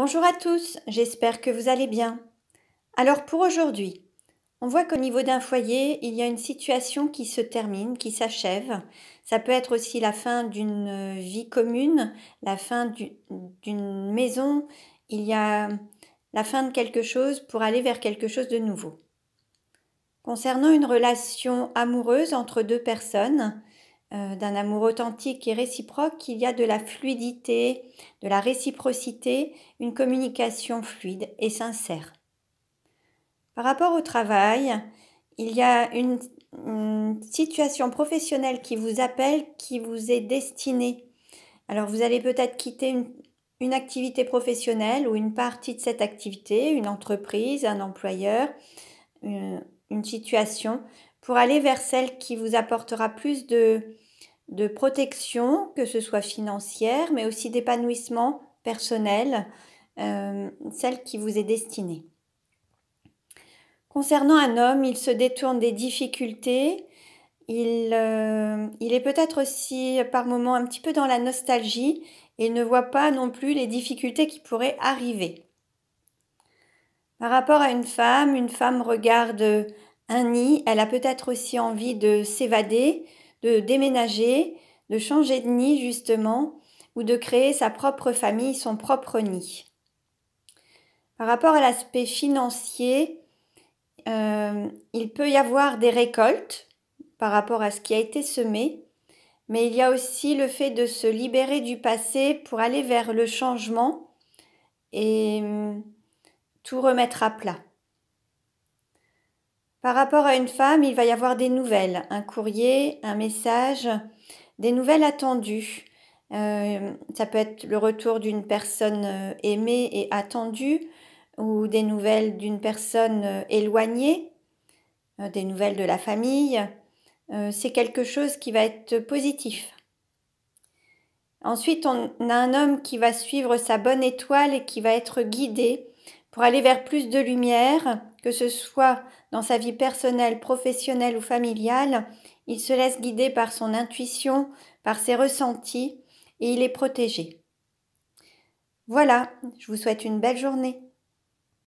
Bonjour à tous, j'espère que vous allez bien. Alors pour aujourd'hui, on voit qu'au niveau d'un foyer, il y a une situation qui se termine, qui s'achève. Ça peut être aussi la fin d'une vie commune, la fin d'une maison, il y a la fin de quelque chose pour aller vers quelque chose de nouveau. Concernant une relation amoureuse entre deux personnes, euh, d'un amour authentique et réciproque, il y a de la fluidité, de la réciprocité, une communication fluide et sincère. Par rapport au travail, il y a une, situation professionnelle qui vous appelle, qui vous est destinée. Alors vous allez peut-être quitter une, activité professionnelle ou une partie de cette activité, une entreprise, un employeur, euh, une situation pour aller vers celle qui vous apportera plus de, protection, que ce soit financière, mais aussi d'épanouissement personnel, euh, celle qui vous est destinée. Concernant un homme, il se détourne des difficultés, il, euh, il est peut-être aussi par moments un petit peu dans la nostalgie et ne voit pas non plus les difficultés qui pourraient arriver. Par rapport à une femme, une femme regarde un nid, elle a peut-être aussi envie de s'évader, de déménager, de changer de nid justement, ou de créer sa propre famille, son propre nid. Par rapport à l'aspect financier, euh, il peut y avoir des récoltes par rapport à ce qui a été semé, mais il y a aussi le fait de se libérer du passé pour aller vers le changement et hum, tout remettre à plat. Par rapport à une femme, il va y avoir des nouvelles, un courrier, un message, des nouvelles attendues. Euh, ça peut être le retour d'une personne euh, aimée et attendue ou des nouvelles d'une personne euh, éloignée, des nouvelles de la famille. C'est quelque chose qui va être positif. Ensuite, on a un homme qui va suivre sa bonne étoile et qui va être guidé pour aller vers plus de lumière, que ce soit dans sa vie personnelle, professionnelle ou familiale, il se laisse guider par son intuition, par ses ressentis, et il est protégé. Voilà, je vous souhaite une belle journée.